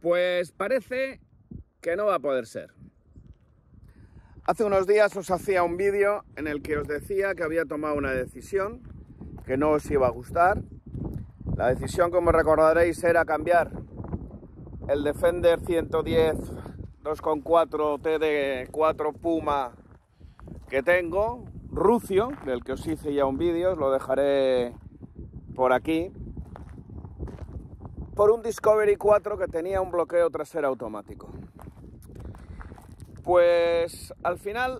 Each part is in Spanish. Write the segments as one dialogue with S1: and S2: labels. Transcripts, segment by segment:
S1: Pues parece que no va a poder ser. Hace unos días os hacía un vídeo en el que os decía que había tomado una decisión que no os iba a gustar. La decisión, como recordaréis, era cambiar el Defender 110 2.4 TD4 Puma que tengo, Rucio, del que os hice ya un vídeo, os lo dejaré por aquí, por un Discovery 4 que tenía un bloqueo trasero automático. Pues al final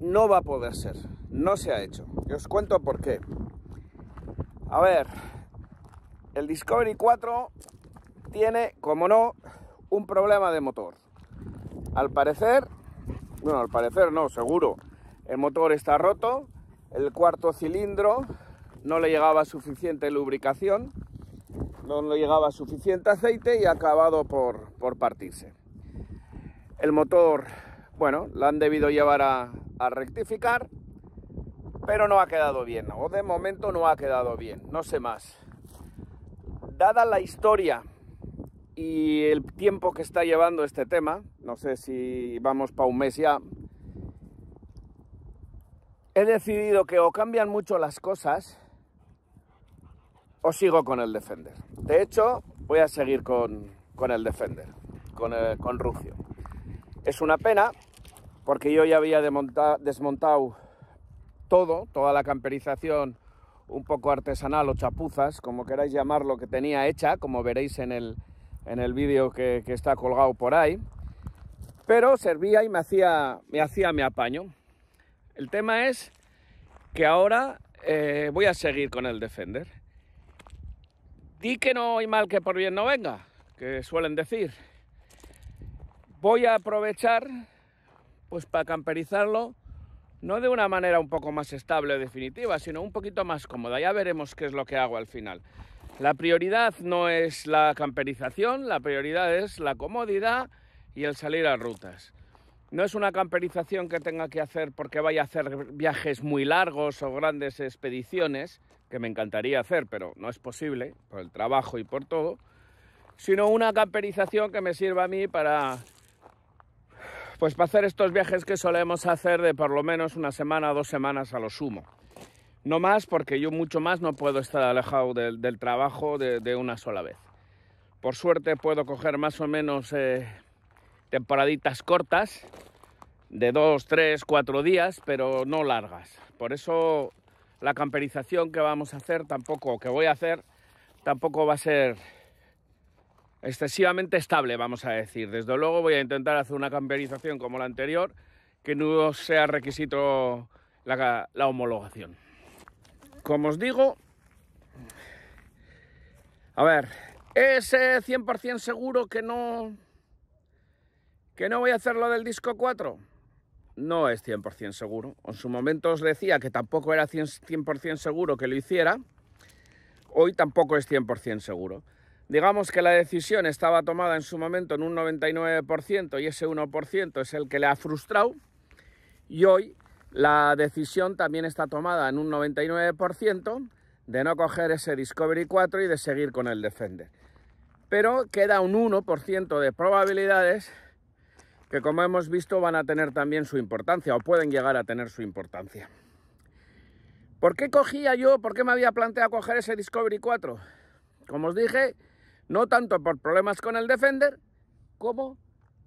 S1: no va a poder ser, no se ha hecho. Y os cuento por qué. A ver, el Discovery 4 tiene, como no, un problema de motor. Al parecer, bueno, al parecer no, seguro, el motor está roto, el cuarto cilindro no le llegaba suficiente lubricación no le llegaba suficiente aceite y ha acabado por, partirse. El motor, bueno, la han debido llevar a, a rectificar, pero no ha quedado bien, o de momento no ha quedado bien, no sé más. Dada la historia y el tiempo que está llevando este tema, no sé si vamos para un mes ya, he decidido que o cambian mucho las cosas os sigo con el Defender. De hecho, voy a seguir con, el Defender, con, Rufio, eh, con Rucio. Es una pena porque yo ya había desmontado todo, toda la camperización un poco artesanal o chapuzas, como queráis llamarlo, que tenía hecha, como veréis en el, en el vídeo que, está colgado por ahí. Pero servía y me hacía, me hacía mi apaño. El tema es que ahora eh, voy a seguir con el Defender. Di que no hay mal que por bien no venga, que suelen decir. Voy a aprovechar, pues para camperizarlo, no de una manera un poco más estable o definitiva, sino un poquito más cómoda. Ya veremos qué es lo que hago al final. La prioridad no es la camperización, la prioridad es la comodidad y el salir a rutas. No es una camperización que tenga que hacer porque vaya a hacer viajes muy largos o grandes expediciones, que me encantaría hacer, pero no es posible por el trabajo y por todo, sino una camperización que me sirva a mí para pues hacer estos viajes que solemos hacer de por lo menos una semana, o dos semanas a lo sumo. No más, porque yo mucho más no puedo estar alejado del, trabajo de, una sola vez. Por suerte puedo coger más o menos eh, temporaditas cortas, de dos, tres, cuatro días, pero no largas. Por eso la camperización que vamos a hacer tampoco, que voy a hacer, tampoco va a ser excesivamente estable, vamos a decir. Desde luego voy a intentar hacer una camperización como la anterior, que no sea requisito la, homologación. Como os digo, a ver, es 100% seguro que no, que no voy a hacer lo del disco 4 no es 100% seguro. En su momento os decía que tampoco era 100% seguro que lo hiciera. Hoy tampoco es 100% seguro. Digamos que la decisión estaba tomada en su momento en un 99% y ese 1% es el que le ha frustrado. Y hoy la decisión también está tomada en un 99% de no coger ese Discovery 4 y de seguir con el Defender. Pero queda un 1% de probabilidades que como hemos visto van a tener también su importancia o pueden llegar a tener su importancia. ¿Por qué cogía yo, por qué me había planteado coger ese Discovery 4? Como os dije, no tanto por problemas con el Defender, como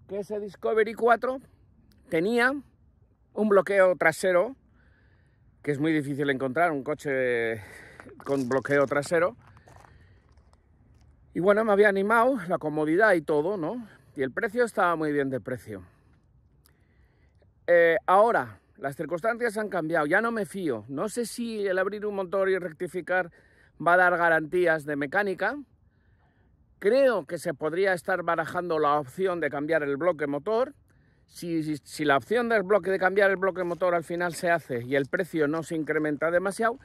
S1: que ese Discovery 4 tenía un bloqueo trasero, que es muy difícil encontrar un coche con bloqueo trasero. Y bueno, me había animado la comodidad y todo, ¿no? y el precio estaba muy bien de precio. Eh, ahora, las circunstancias han cambiado, ya no me fío. No sé si el abrir un motor y rectificar va a dar garantías de mecánica. Creo que se podría estar barajando la opción de cambiar el bloque motor. si, la opción del bloque de cambiar el bloque motor al final se hace y el precio no se incrementa demasiado,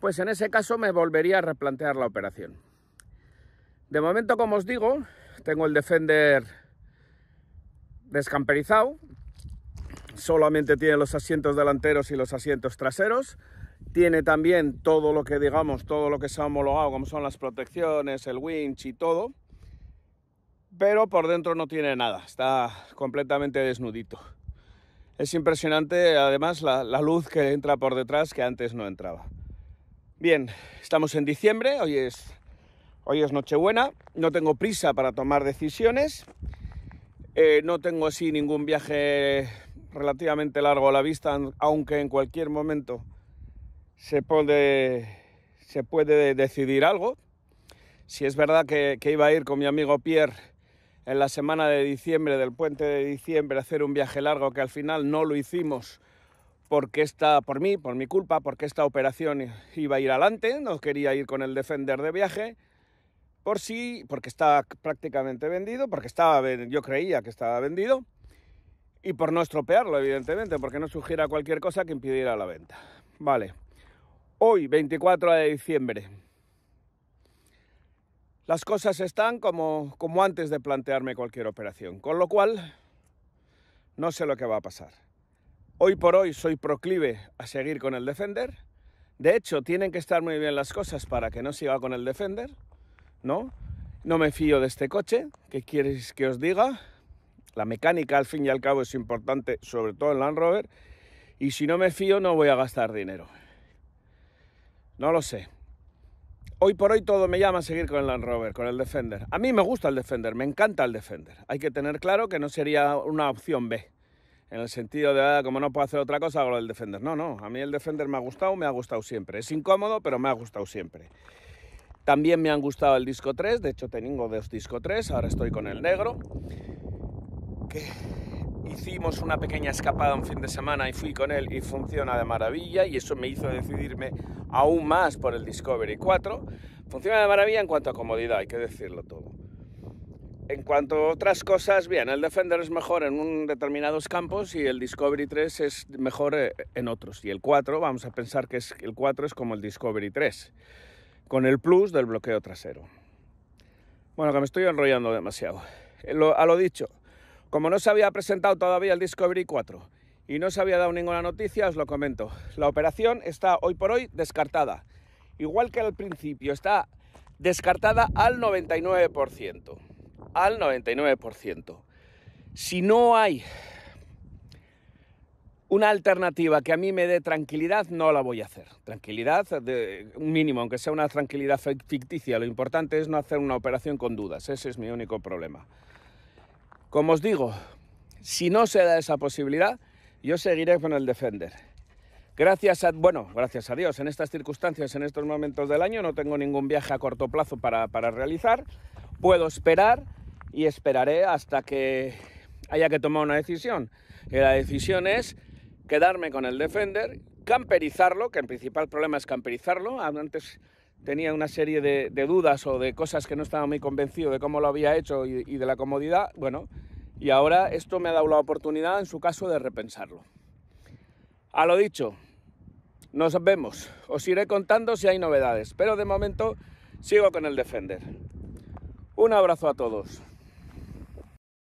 S1: pues en ese caso me volvería a replantear la operación. De momento, como os digo, tengo el Defender descamperizado, solamente tiene los asientos delanteros y los asientos traseros, tiene también todo lo que digamos, todo lo que se ha homologado, como son las protecciones, el winch y todo, pero por dentro no tiene nada, está completamente desnudito. Es impresionante además la, la, luz que entra por detrás que antes no entraba. Bien, estamos en diciembre, hoy es, hoy es Nochebuena, no tengo prisa para tomar decisiones eh, no tengo así ningún viaje relativamente largo a la vista, aunque en cualquier momento se puede, decidir algo. Si es verdad que, iba a ir con mi amigo Pierre en la semana de diciembre, del puente de diciembre, a hacer un viaje largo que al final no lo hicimos porque está por mí, por mi culpa, porque esta operación iba a ir adelante, no quería ir con el Defender de viaje por sí, porque estaba prácticamente vendido, porque estaba, yo creía que estaba vendido, y por no estropearlo, evidentemente, porque no sugiera cualquier cosa que impidiera la venta. Vale, hoy, 24 de diciembre, las cosas están como, como antes de plantearme cualquier operación, con lo cual no sé lo que va a pasar. Hoy por hoy soy proclive a seguir con el Defender. De hecho, tienen que estar muy bien las cosas para que no siga con el Defender ¿no? No me fío de este coche, ¿qué quieres que os diga? La mecánica al fin y al cabo es importante, sobre todo en Land Rover, y si no me fío no voy a gastar dinero. No lo sé. Hoy por hoy todo me llama a seguir con el Land Rover, con el Defender. A mí me gusta el Defender, me encanta el Defender. Hay que tener claro que no sería una opción B. En el sentido de, ah, como no puedo hacer otra cosa, hago el Defender. No, no, a mí el Defender me ha gustado, me ha gustado siempre. Es incómodo, pero me ha gustado siempre. También me han gustado el disco 3, de hecho tengo dos disco 3, ahora estoy con el negro. Que hicimos una pequeña escapada un fin de semana y fui con él y funciona de maravilla y eso me hizo decidirme aún más por el Discovery 4. Funciona de maravilla en cuanto a comodidad, hay que decirlo todo. En cuanto a otras cosas, bien, el Defender es mejor en determinados campos y el Discovery 3 es mejor eh, en otros. Y el 4, vamos a pensar que es, el 4 es como el Discovery 3 con el plus del bloqueo trasero. Bueno, que me estoy enrollando demasiado. Eh, a lo dicho, como no se había presentado todavía el Discovery 4 y no se había dado ninguna noticia, os lo comento. La operación está hoy por hoy descartada. Igual que al principio, está descartada al 99%. Al 99%. Si no hay una alternativa que a mí me dé tranquilidad, no la voy a hacer. Tranquilidad, eh, de, un mínimo, aunque sea una tranquilidad ficticia. Lo importante es no hacer una operación con dudas. Ese es mi único problema. Como os digo, si no se da esa posibilidad, yo seguiré con el Defender. Gracias a, bueno, gracias a Dios, en estas circunstancias, en estos momentos del año, no tengo ningún viaje a corto plazo para, para realizar. Puedo esperar y esperaré hasta que haya que tomar una decisión. Y la decisión es quedarme con el Defender, camperizarlo, que el principal problema es camperizarlo. Antes tenía una serie de, dudas o de cosas que no estaba muy convencido de cómo lo había hecho y de la comodidad. Bueno, y ahora esto me ha dado la oportunidad, en su caso, de repensarlo. A lo dicho, nos vemos. Os iré contando si hay novedades, pero de momento sigo con el Defender. Un abrazo a todos.